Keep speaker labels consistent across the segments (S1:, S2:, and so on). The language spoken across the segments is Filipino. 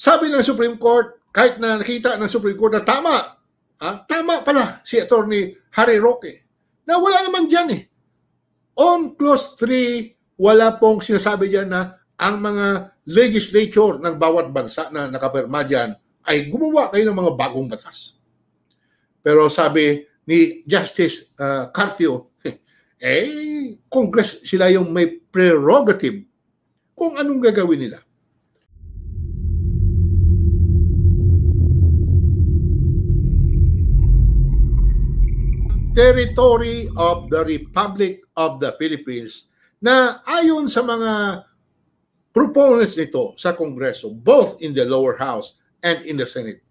S1: Sabi ng Supreme Court, kahit na nakita ng Supreme Court na tama, ah, tama pala si Attorney Harry Roque, na wala naman dyan eh. On Clause 3, wala pong sinasabi dyan na ang mga legislature ng bawat bansa na nakapirma dyan ay gumawa kayo ng mga bagong batas. Pero sabi ni Justice uh, Carpio, eh, Congress sila yung may prerogative kung anong gagawin nila. territory of the Republic of the Philippines na ayon sa mga proponents nito sa Kongreso, both in the lower house and in the Senate,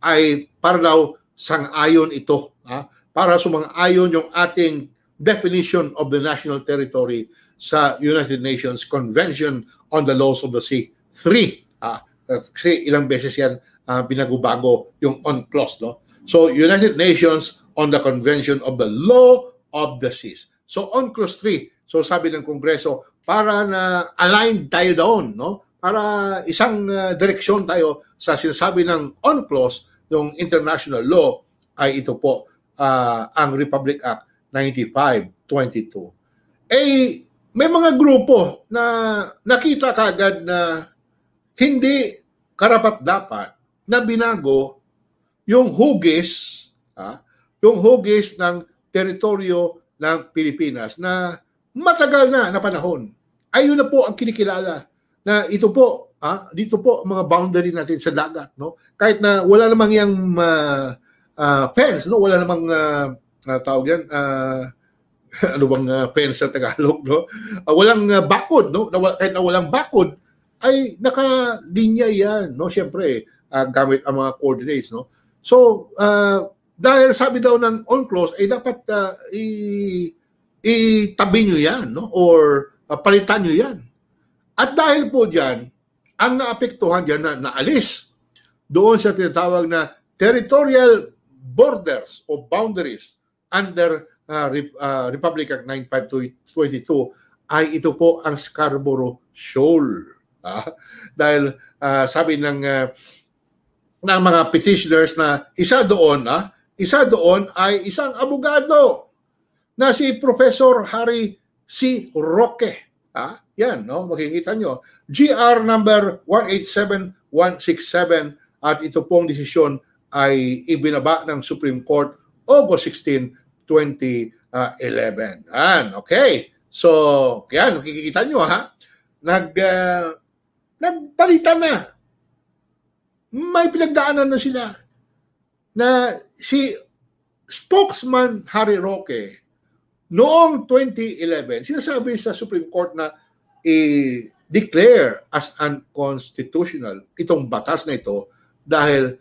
S1: ay paralaw sang-ayon ito ha? para sumang-ayon yung ating definition of the national territory sa United Nations Convention on the Laws of the Sea 3. Ha? Kasi ilang beses yan uh, ah, binagubago yung on clause. No? So, United Nations on the Convention of the Law of the Seas. So, on clause 3, so sabi ng Kongreso, para na aligned tayo doon, no? Para isang uh, direksyon tayo sa sinasabi ng on clause ng international law ay ito po uh, ang Republic Act 95-22. Eh, may mga grupo na nakita kagad na hindi karapat-dapat na binago yung hugis, ha, yung hugis ng teritoryo ng Pilipinas na matagal na na panahon. Ayun na po ang kinikilala na ito po, ha, dito po mga boundary natin sa dagat, no? Kahit na wala namang yang uh, uh, fence, no? Wala namang uh, uh, tawag yan, uh, ano bang uh, fence sa Tagalog, no? Uh, walang uh, bakod, no? Na, kahit na walang bakod, ay nakalinya yan, no? syempre uh, gamit ang mga coordinates, no? So, uh, dahil sabi daw ng on-close, ay eh, dapat uh, i- itabi nyo yan no? or uh, palitan nyo yan. At dahil po dyan, ang naapektuhan dyan na naalis doon sa tinatawag na territorial borders o boundaries under uh, Re- uh, Republic Act 9522 ay ito po ang Scarborough Shoal. Ah, dahil uh, sabi ng uh, ng mga petitioners na isa doon ah, isa doon ay isang abogado na si Professor Harry C. Roque. Ah, yan, no? Makikita nyo. GR number 187167 at ito pong desisyon ay ibinaba ng Supreme Court August 16, 2011. Yan, okay. So, yan, makikita nyo ha. Nag, uh, nagpalitan na may pinagdaanan na sila na si spokesman Harry Roque noong 2011 sinasabi sa Supreme Court na i-declare as unconstitutional itong batas na ito dahil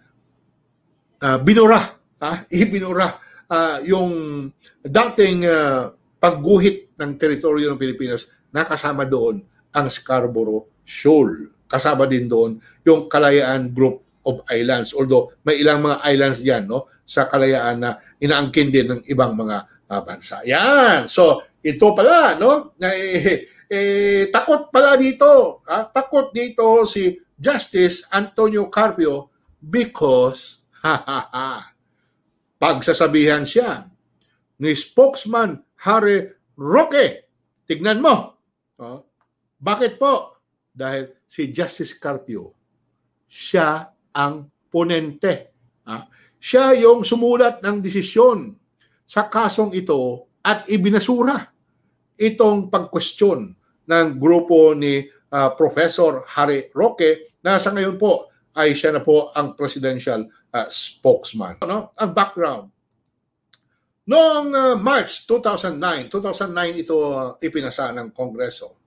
S1: uh, binura ah, ibinura uh, yung dating uh, pagguhit ng teritoryo ng Pilipinas nakasama doon ang Scarborough Shoal kasama din doon yung Kalayaan Group of Islands. Although may ilang mga islands diyan no sa Kalayaan na inaangkin din ng ibang mga uh, bansa. Yan. So ito pala no na eh, eh, takot pala dito. Ah, takot dito si Justice Antonio Carpio because ha, ha, pagsasabihan siya ni spokesman Harry Roque. Tignan mo. Oh, bakit po? Dahil si Justice Carpio, siya ang ponente. Ah, siya yung sumulat ng desisyon sa kasong ito at ibinasura itong pagkwestiyon ng grupo ni uh, Professor Harry Roque na sa ngayon po ay siya na po ang presidential uh, spokesman. Ano? Ang background. Noong uh, March 2009, 2009 ito uh, ipinasa ng Kongreso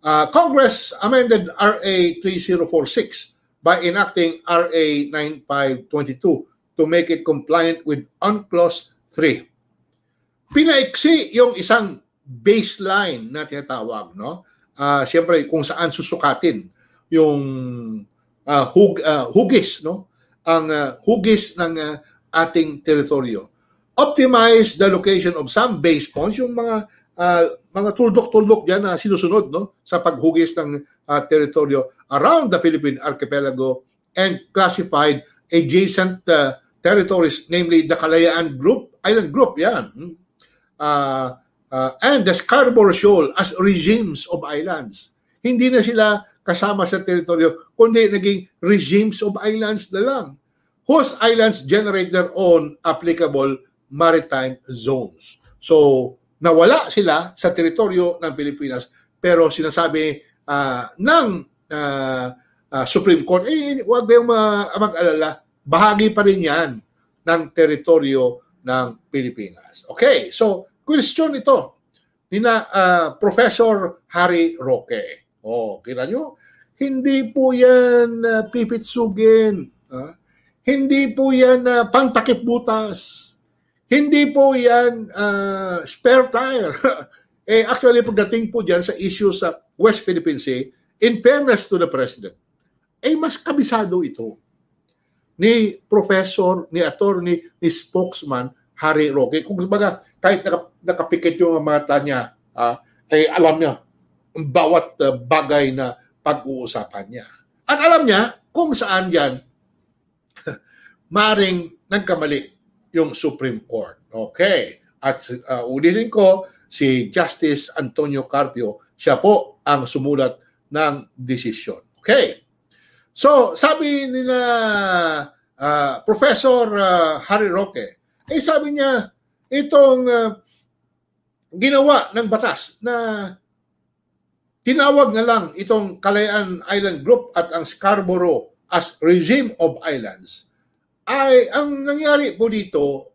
S1: Uh, Congress amended RA 3046 by enacting RA 9522 to make it compliant with UNCLOS 3. Pinaiksi yung isang baseline na tinatawag, no? Uh, Siyempre, kung saan susukatin yung uh, hug, uh, hugis, no? Ang uh, hugis ng uh, ating teritoryo. Optimize the location of some base points, yung mga uh, mga tuldok-tuldok yan na uh, sinusunod no, sa paghugis ng uh, teritoryo around the Philippine archipelago and classified adjacent uh, territories, namely the Kalayaan Group, Island Group, yan. Uh, uh, and the Scarborough Shoal as regimes of islands. Hindi na sila kasama sa teritoryo, kundi naging regimes of islands na lang whose islands generate their own applicable maritime zones. So, nawala sila sa teritoryo ng Pilipinas. Pero sinasabi uh, ng uh, uh, Supreme Court, eh, huwag kayong mag-alala, bahagi pa rin yan ng teritoryo ng Pilipinas. Okay, so question ito ni na uh, Professor Harry Roque. Oh, kita nyo? Hindi po yan uh, pipitsugin. Uh, hindi po yan uh, pangtakip butas hindi po yan uh, spare tire. eh, actually, pagdating po dyan sa issue sa West Philippine Sea, in fairness to the President, ay eh, mas kabisado ito ni professor, ni attorney, ni spokesman Harry Roque. Kung baga, kahit naka, nakapikit yung mata niya, uh, eh, alam niya ang bawat uh, bagay na pag-uusapan niya. At alam niya kung saan yan maring nagkamali yung Supreme Court. Okay. At uh, ulitin ko, si Justice Antonio Carpio, siya po ang sumulat ng desisyon. Okay. So, sabi ni na uh, Professor uh, Harry Roque, eh sabi niya, itong uh, ginawa ng batas na tinawag na lang itong Kalayan Island Group at ang Scarborough as regime of islands ay ang nangyari po dito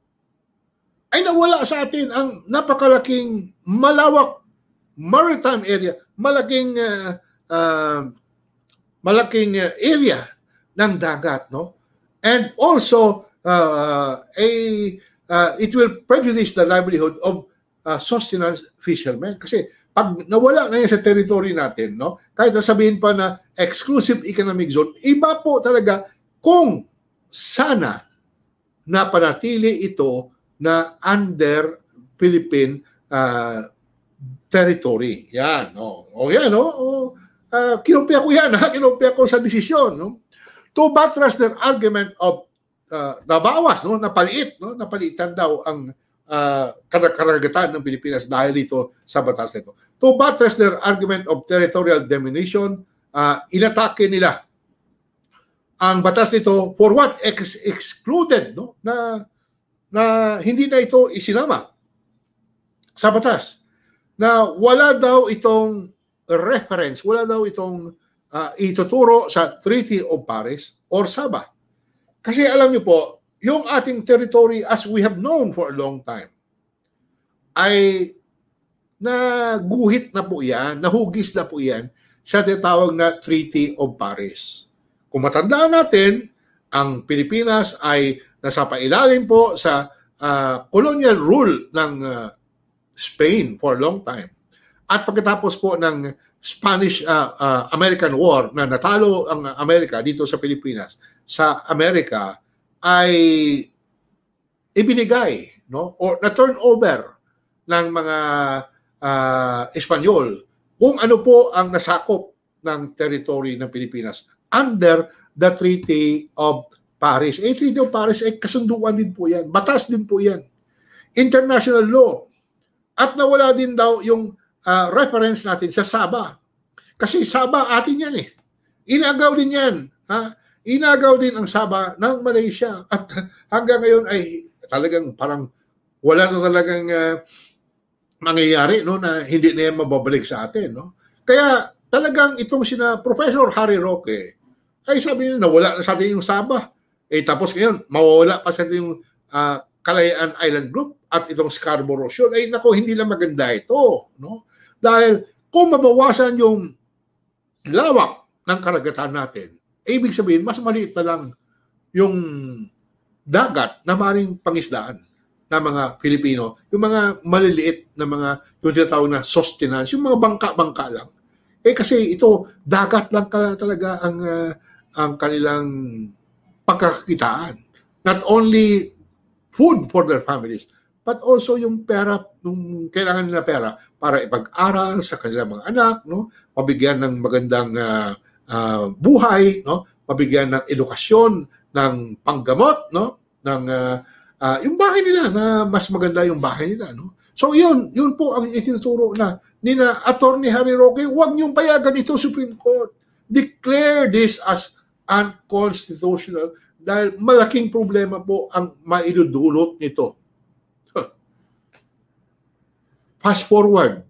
S1: ay nawala sa atin ang napakalaking malawak maritime area, malaking uh, uh, malaking ah, area ng dagat, no? And also uh, a uh, it will prejudice the livelihood of uh, sustenance fishermen kasi pag nawala na yan sa territory natin, no? Kahit sabihin pa na exclusive economic zone, iba po talaga kung sana napanatili ito na under Philippine uh, territory. Yan, no. O yan, no. O, uh, kinumpia ko yan, ha. Kinumpia ko sa desisyon, no. To buttress their argument of uh, nabawas, no, napaliit, no, napalitan daw ang uh, karagatan ng Pilipinas dahil dito sa batas nito. To buttress their argument of territorial diminution, uh, inatake nila ang batas nito for what ex- excluded no na na hindi na ito isinama sa batas na wala daw itong reference wala daw itong uh, ituturo sa Treaty of Paris or Saba kasi alam niyo po yung ating territory as we have known for a long time ay naguhit na po yan, nahugis na po yan sa tinatawag na Treaty of Paris. Kung matandaan natin, ang Pilipinas ay nasa pailalim po sa uh, colonial rule ng uh, Spain for a long time. At pagkatapos po ng Spanish uh, uh, American War na natalo ang Amerika dito sa Pilipinas sa Amerika ay ibinigay no or na turn over ng mga uh, Espanyol kung ano po ang nasakop ng territory ng Pilipinas under the Treaty of Paris. Eh, Treaty of Paris, eh, kasunduan din po yan. Batas din po yan. International law. At nawala din daw yung uh, reference natin sa Saba. Kasi Saba atin yan eh. Inagaw din yan. Ha? Inagaw din ang Saba ng Malaysia. At hanggang ngayon ay talagang parang wala na talagang uh, mangyayari no, na hindi na yan mababalik sa atin. No? Kaya talagang itong sina Professor Harry Roque, ay sabi niya, nawala na sa atin yung Sabah. Eh tapos ngayon, mawawala pa sa atin yung uh, ah, Kalayaan Island Group at itong Scarborough Shoal. Ay nako, hindi lang maganda ito. No? Dahil kung mabawasan yung lawak ng karagatan natin, eh, ibig sabihin, mas maliit na lang yung dagat na maring pangisdaan ng mga Pilipino, yung mga maliliit na mga, yung tinatawag na sustenance, yung mga bangka-bangka lang. Eh kasi ito, dagat lang talaga ang, uh, ang kanilang pagkakitaan. Not only food for their families, but also yung pera, yung kailangan nila pera para ipag-aral sa kanilang mga anak, no? mabigyan ng magandang uh, uh, buhay, no? mabigyan ng edukasyon, ng panggamot, no? ng uh, uh, yung bahay nila na mas maganda yung bahay nila. No? So yun, yun po ang itinuturo na ni na Attorney Harry Roque, huwag niyong payagan ito Supreme Court. Declare this as unconstitutional dahil malaking problema po ang maidudulot nito. Fast forward.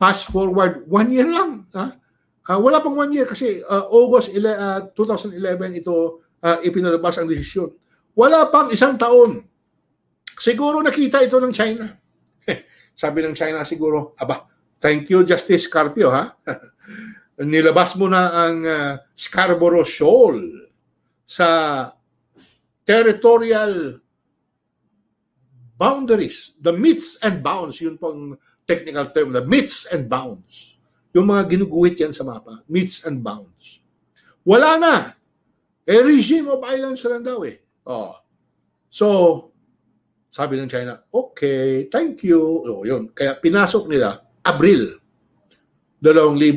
S1: Fast forward, one year lang. Ha? Uh, wala pang one year kasi uh, August uh, ah, 2011 ito uh, ipinalabas ang desisyon. Wala pang isang taon. Siguro nakita ito ng China. Sabi ng China siguro, aba, thank you Justice Carpio ha. Nilabas mo na ang uh, Scarborough Shoal sa territorial boundaries, the myths and bounds, yun po technical term, the myths and bounds. Yung mga ginuguhit yan sa mapa, myths and bounds. Wala na. A eh, regime of islands lang daw eh. Oh. So, sabi ng China, okay, thank you. O, yun. Kaya pinasok nila Abril 2012.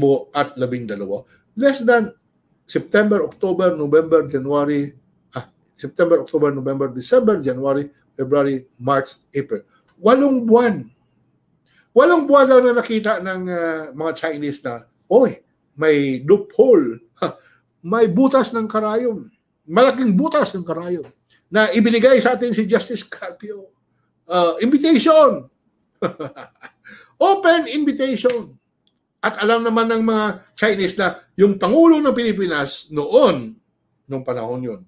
S1: Less than September, October, November, January, ah, September, October, November, December, January, February, March, April. Walong buwan. Walong buwan lang na nakita ng uh, mga Chinese na, oy, may loophole. may butas ng karayom. Malaking butas ng karayom na ibinigay sa atin si Justice Carpio. Uh, invitation. Open invitation. At alam naman ng mga Chinese na yung Pangulo ng Pilipinas noon, nung panahon yun,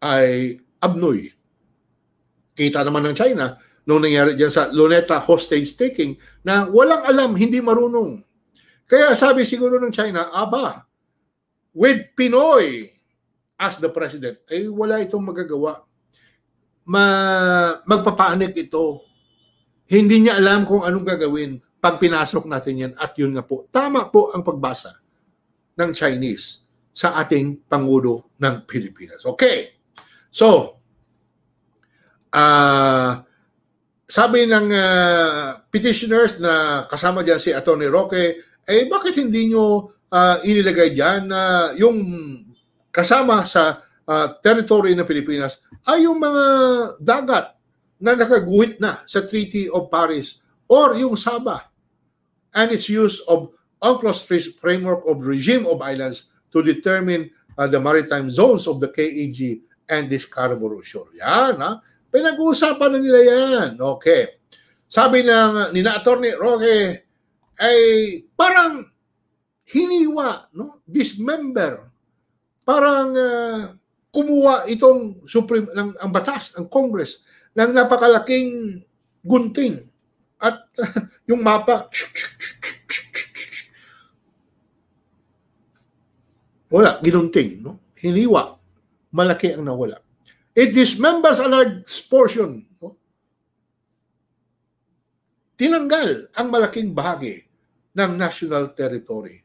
S1: ay abnoy. Kita naman ng China, nung nangyari dyan sa Luneta hostage taking, na walang alam, hindi marunong. Kaya sabi siguro ng China, aba, with Pinoy as the president, ay eh, wala itong magagawa. Ma magpapanik ito. Hindi niya alam kung anong gagawin pag pinasok natin yan. At yun nga po, tama po ang pagbasa ng Chinese sa ating Pangulo ng Pilipinas. Okay. So, uh, sabi ng uh, petitioners na kasama dyan si Atty. Roque, eh bakit hindi nyo uh, inilagay dyan na uh, yung kasama sa uh, territory ng Pilipinas ay yung mga dagat na nakaguhit na sa Treaty of Paris or yung Sabah and its use of UNCLOS framework of regime of islands to determine uh, the maritime zones of the KEG and this Scarborough Shore. Yan, ha? Pinag-uusapan na nila yan. Okay. Sabi ng ni na Attorney Roque, ay parang hiniwa, no? dismember parang uh, kumuha itong Supreme ng ang batas, ang Congress ng napakalaking gunting at uh, yung mapa wala ginunting no hiniwa malaki ang nawala it dismembers a large portion no? tinanggal ang malaking bahagi ng national territory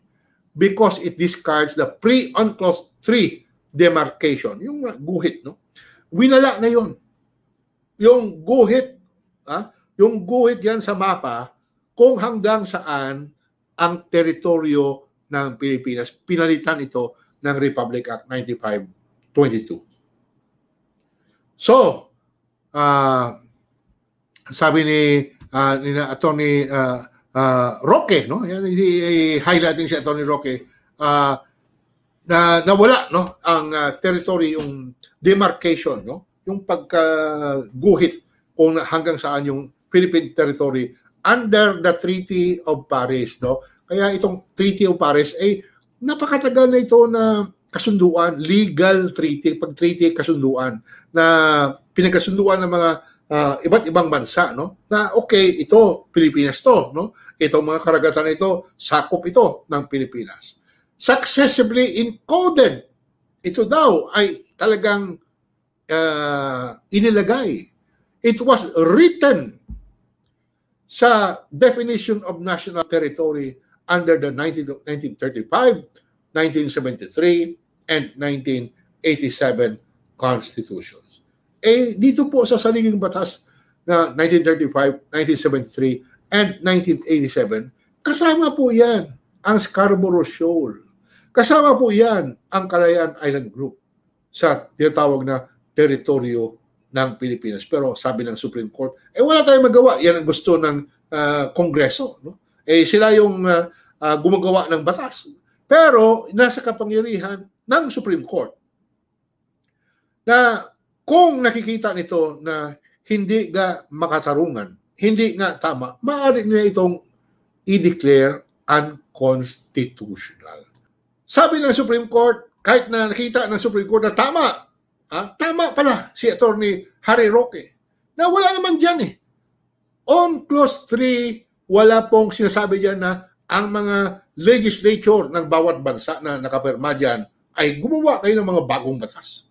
S1: because it discards the pre on clause 3 demarcation. Yung guhit, no? Winala na yon. Yung guhit, ah, yung guhit yan sa mapa kung hanggang saan ang teritoryo ng Pilipinas. Pinalitan ito ng Republic Act 9522. So, uh, sabi ni uh, ni Atty. uh, ah, uh, Roque, no? Yan, i-highlight eh, din si Atty. Roque, uh, na nawala no ang uh, territory yung demarcation no yung pagkaguhit kung hanggang saan yung Philippine territory under the Treaty of Paris no kaya itong Treaty of Paris ay eh, napakatagal na ito na kasunduan legal treaty pag treaty kasunduan na pinagkasunduan ng mga uh, iba't ibang bansa no na okay ito Pilipinas to no itong mga karagatan na ito sakop ito ng Pilipinas successively encoded ito daw ay talagang uh, inilagay it was written sa definition of national territory under the 19, 1935 1973 and 1987 constitution eh, dito po sa saliging batas na 1935, 1973, and 1987, kasama po yan ang Scarborough Shoal. Kasama po yan ang Kalayan Island Group sa tinatawag na teritoryo ng Pilipinas. Pero sabi ng Supreme Court, eh wala tayong magawa. Yan ang gusto ng uh, Kongreso. No? Eh sila yung uh, uh, gumagawa ng batas. Pero nasa kapangyarihan ng Supreme Court na kung nakikita nito na hindi nga makatarungan, hindi nga tama, maaari nila itong i-declare unconstitutional. Sabi ng Supreme Court, kahit na nakita ng Supreme Court na tama, ah, tama pala si Attorney Harry Roque, na wala naman dyan eh. On Clause 3, wala pong sinasabi dyan na ang mga legislature ng bawat bansa na nakapirma dyan ay gumawa kayo ng mga bagong batas.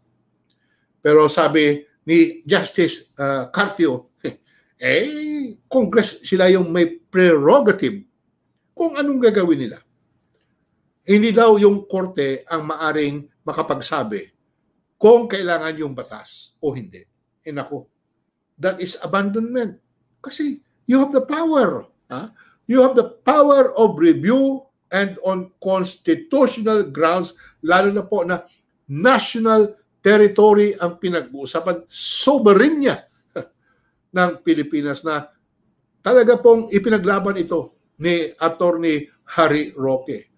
S1: Pero sabi ni Justice uh, Carpio, eh, Congress sila yung may prerogative kung anong gagawin nila. Hindi daw yung korte ang maaring makapagsabi kung kailangan yung batas o hindi. E eh, nako, that is abandonment. Kasi you have the power. Ha? You have the power of review and on constitutional grounds, lalo na po na national territory ang pinag-uusapan, soberanya ng Pilipinas na talaga pong ipinaglaban ito ni Attorney Harry Roque.